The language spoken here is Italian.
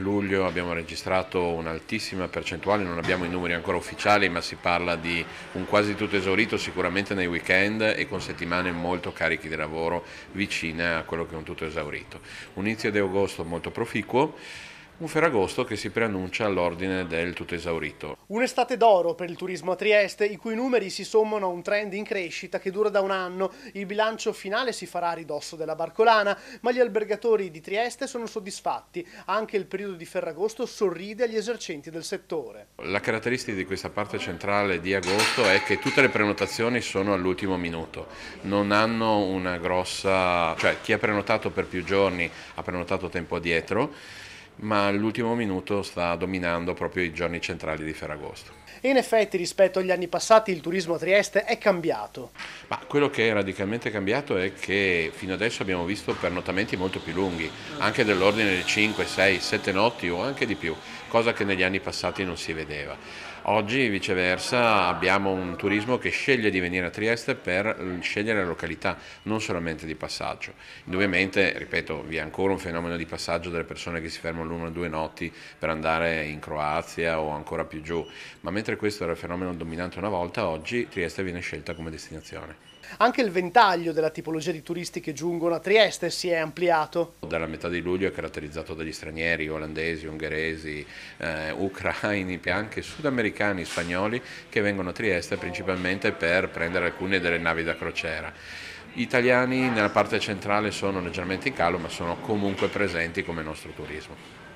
luglio abbiamo registrato un'altissima percentuale, non abbiamo i numeri ancora ufficiali, ma si parla di un quasi tutto esaurito sicuramente nei weekend e con settimane molto cariche di lavoro vicine a quello che è un tutto esaurito. Un inizio di agosto molto proficuo un Ferragosto che si preannuncia all'ordine del tutto esaurito. Un'estate d'oro per il turismo a Trieste, i cui numeri si sommano a un trend in crescita che dura da un anno. Il bilancio finale si farà a ridosso della Barcolana, ma gli albergatori di Trieste sono soddisfatti. Anche il periodo di Ferragosto sorride agli esercenti del settore. La caratteristica di questa parte centrale di agosto è che tutte le prenotazioni sono all'ultimo minuto. Non hanno una grossa... cioè chi ha prenotato per più giorni ha prenotato tempo addietro ma all'ultimo minuto sta dominando proprio i giorni centrali di Ferragosto. in effetti rispetto agli anni passati il turismo a Trieste è cambiato. Ma quello che è radicalmente cambiato è che fino adesso abbiamo visto pernotamenti molto più lunghi, anche dell'ordine di 5, 6, 7 notti o anche di più, cosa che negli anni passati non si vedeva. Oggi viceversa abbiamo un turismo che sceglie di venire a Trieste per scegliere la località, non solamente di passaggio. Indubbiamente, ripeto, vi è ancora un fenomeno di passaggio delle persone che si fermano l'una o due notti per andare in Croazia o ancora più giù, ma mentre questo era il fenomeno dominante una volta, oggi Trieste viene scelta come destinazione. Anche il ventaglio della tipologia di turisti che giungono a Trieste si è ampliato. Dalla metà di luglio è caratterizzato dagli stranieri, olandesi, ungheresi, eh, ucraini, anche sudamericani, spagnoli che vengono a Trieste principalmente per prendere alcune delle navi da crociera. Gli italiani nella parte centrale sono leggermente in calo ma sono comunque presenti come nostro turismo.